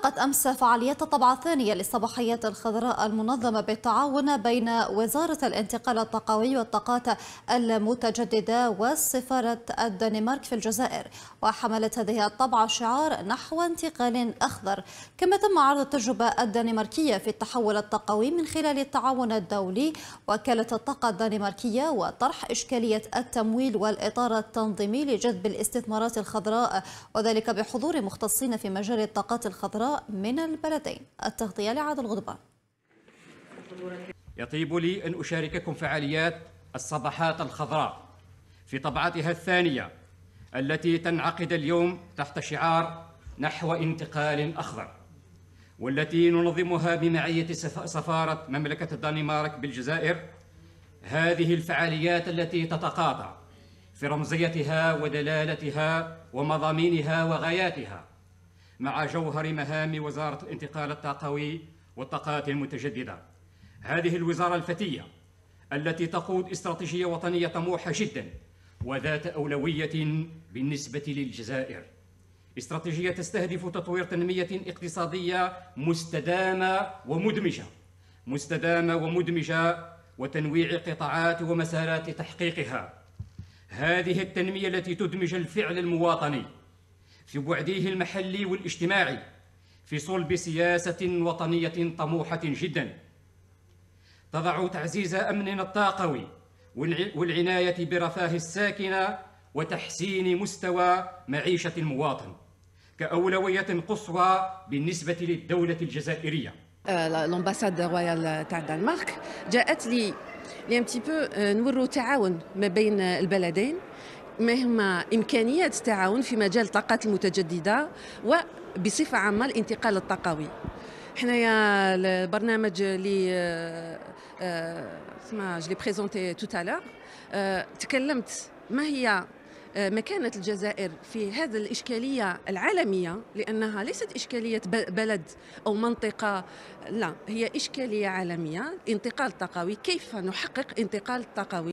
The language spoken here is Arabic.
أطلقت أمس فعاليات الطبعة الثانية للصباحية الخضراء المنظمة بالتعاون بين وزارة الانتقال الطاقوي والطاقات المتجددة وسفارة الدنمارك في الجزائر وحملت هذه الطبعة شعار نحو انتقال أخضر كما تم عرض التجربة الدنماركية في التحول الطاقوي من خلال التعاون الدولي وكالة الطاقة الدنماركية وطرح إشكالية التمويل والإطار التنظيمي لجذب الاستثمارات الخضراء وذلك بحضور مختصين في مجال الطاقات الخضراء من البلدين التغطية لعاد الغضبان يطيب لي أن أشارككم فعاليات الصباحات الخضراء في طبعتها الثانية التي تنعقد اليوم تحت شعار نحو انتقال أخضر والتي ننظمها بمعية سفارة مملكة الدنمارك بالجزائر هذه الفعاليات التي تتقاطع في رمزيتها ودلالتها ومضامينها وغاياتها مع جوهر مهام وزارة الانتقال الطاقوي والطاقات المتجددة هذه الوزارة الفتية التي تقود استراتيجية وطنية طموحة جدا وذات أولوية بالنسبة للجزائر استراتيجية تستهدف تطوير تنمية اقتصادية مستدامة ومدمجة مستدامة ومدمجة وتنويع قطاعات ومسارات تحقيقها هذه التنمية التي تدمج الفعل المواطني في بعديه المحلي والاجتماعي في صلب سياسة وطنية طموحة جدا تضع تعزيز أمننا الطاقوي والعناية برفاه الساكنة وتحسين مستوى معيشة المواطن كأولوية قصوى بالنسبة للدولة الجزائرية الامباساد euh, رويال تاع الدنمارك جاءت لي لي ان بو euh, نورو تعاون ما بين البلدين مهما إمكانيات التعاون في مجال الطاقات المتجددة وبصفة عامة الانتقال الطاقوي حنايا البرنامج اللي اسمه جلي بريزونتي توت تكلمت ما هي آه، مكانة الجزائر في هذه الإشكالية العالمية لأنها ليست إشكالية بلد أو منطقة لا هي إشكالية عالمية انتقال طاقوي كيف نحقق انتقال طاقوي